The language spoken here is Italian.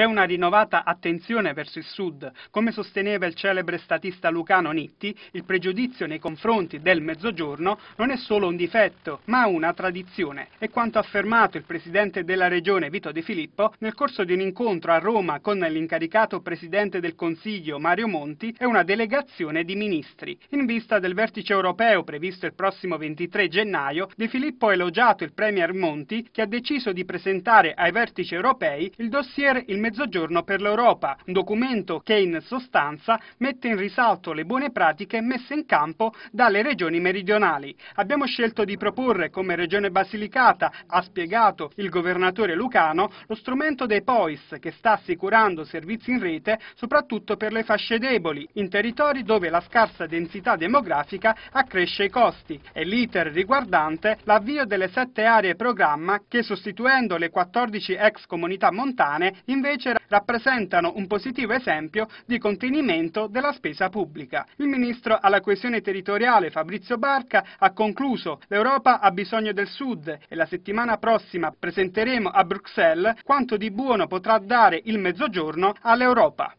C'è una rinnovata attenzione verso il Sud. Come sosteneva il celebre statista lucano Nitti, il pregiudizio nei confronti del Mezzogiorno non è solo un difetto, ma una tradizione. È quanto affermato il presidente della regione Vito De Filippo nel corso di un incontro a Roma con l'incaricato presidente del Consiglio Mario Monti e una delegazione di ministri. In vista del vertice europeo previsto il prossimo 23 gennaio, De Filippo ha elogiato il premier Monti che ha deciso di presentare ai vertici europei il dossier Il Mezzogiorno Mezzogiorno per l'Europa, un documento che in sostanza mette in risalto le buone pratiche messe in campo dalle regioni meridionali. Abbiamo scelto di proporre come regione Basilicata, ha spiegato il governatore Lucano, lo strumento dei POIS che sta assicurando servizi in rete soprattutto per le fasce deboli, in territori dove la scarsa densità demografica accresce i costi. È l'iter riguardante l'avvio delle sette aree programma che sostituendo le 14 ex comunità montane invece invece rappresentano un positivo esempio di contenimento della spesa pubblica. Il ministro alla coesione territoriale Fabrizio Barca ha concluso l'Europa ha bisogno del Sud e la settimana prossima presenteremo a Bruxelles quanto di buono potrà dare il mezzogiorno all'Europa.